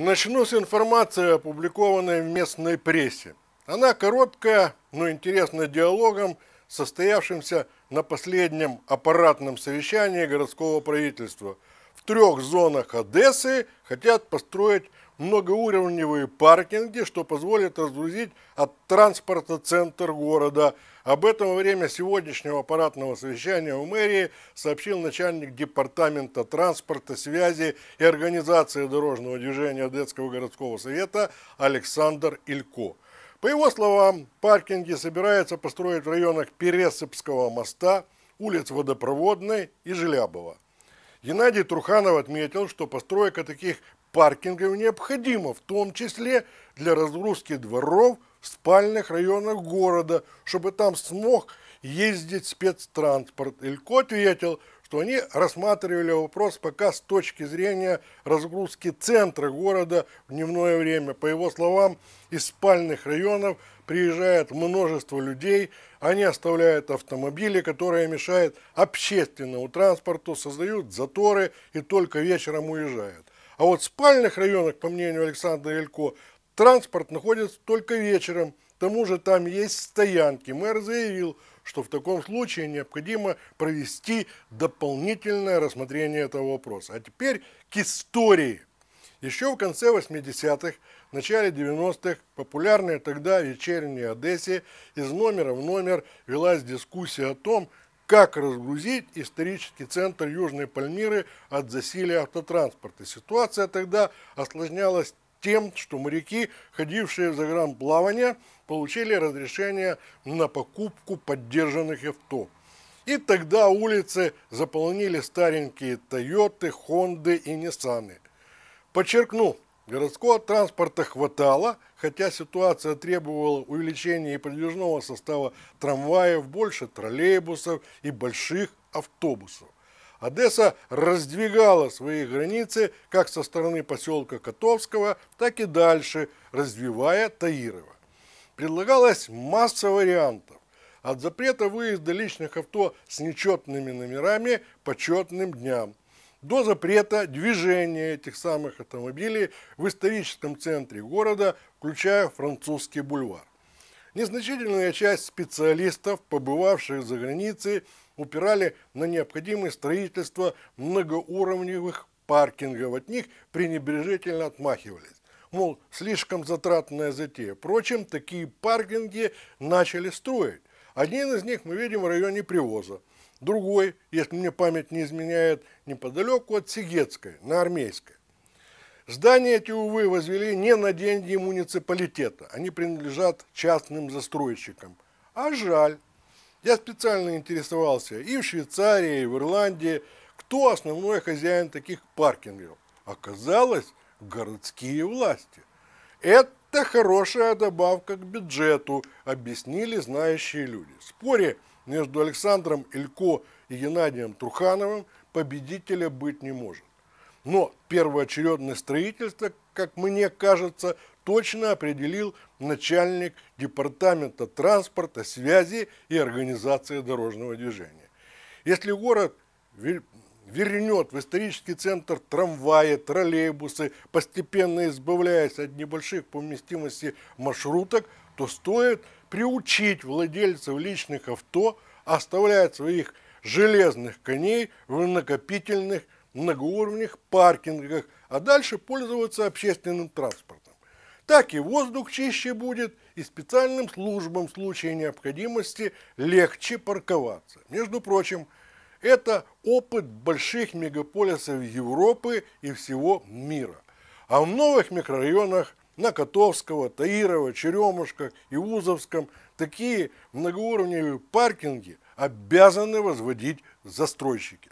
Начну с информации, опубликованной в местной прессе. Она короткая, но интересна диалогом, состоявшимся на последнем аппаратном совещании городского правительства – в трех зонах Одессы хотят построить многоуровневые паркинги, что позволит разгрузить от транспорта центр города. Об этом во время сегодняшнего аппаратного совещания у мэрии сообщил начальник департамента транспорта, связи и организации дорожного движения Одесского городского совета Александр Илько. По его словам, паркинги собираются построить в районах Пересыпского моста, улиц Водопроводной и Желябова. Геннадий Труханов отметил, что постройка таких паркингов необходима, в том числе для разгрузки дворов в спальных районах города, чтобы там смог ездить спецтранспорт. Илько ответил, что они рассматривали вопрос пока с точки зрения разгрузки центра города в дневное время. По его словам, из спальных районов приезжает множество людей, они оставляют автомобили, которые мешают общественному транспорту, создают заторы и только вечером уезжают. А вот в спальных районах, по мнению Александра Илько, транспорт находится только вечером. К тому же там есть стоянки. Мэр заявил, что в таком случае необходимо провести дополнительное рассмотрение этого вопроса. А теперь к истории. Еще в конце 80-х, начале 90-х, популярная тогда вечерняя Одессе из номера в номер велась дискуссия о том, как разгрузить исторический центр Южной Пальмиры от засилия автотранспорта. Ситуация тогда осложнялась тем, что моряки, ходившие за грамплавание, получили разрешение на покупку поддержанных авто. И тогда улицы заполнили старенькие Тойоты, Хонды и Ниссаны. Подчеркну, городского транспорта хватало, хотя ситуация требовала увеличения и подвижного состава трамваев, больше троллейбусов и больших автобусов. Одесса раздвигала свои границы как со стороны поселка Котовского, так и дальше, развивая Таирова. Предлагалась масса вариантов. От запрета выезда личных авто с нечетными номерами по четным дням до запрета движения этих самых автомобилей в историческом центре города, включая французский бульвар. Незначительная часть специалистов, побывавших за границей, упирали на необходимость строительства многоуровневых паркингов. От них пренебрежительно отмахивались. Мол, слишком затратная затея. Впрочем, такие паркинги начали строить. Один из них мы видим в районе Привоза. Другой, если мне память не изменяет, неподалеку от Сигетской, на Армейской. Здания эти, увы, возвели не на деньги муниципалитета, они принадлежат частным застройщикам. А жаль. Я специально интересовался и в Швейцарии, и в Ирландии, кто основной хозяин таких паркингов. Оказалось, городские власти. Это хорошая добавка к бюджету, объяснили знающие люди. В споре между Александром Илько и Геннадием Трухановым победителя быть не может. Но первоочередное строительство, как мне кажется, точно определил начальник департамента транспорта, связи и организации дорожного движения. Если город вернет в исторический центр трамваи, троллейбусы, постепенно избавляясь от небольших по вместимости маршруток, то стоит приучить владельцев личных авто оставлять своих железных коней в накопительных многоуровнях, паркингах, а дальше пользоваться общественным транспортом. Так и воздух чище будет, и специальным службам в случае необходимости легче парковаться. Между прочим, это опыт больших мегаполисов Европы и всего мира. А в новых микрорайонах на Котовского, Таирова, Черемушках и Узовском такие многоуровневые паркинги обязаны возводить застройщики.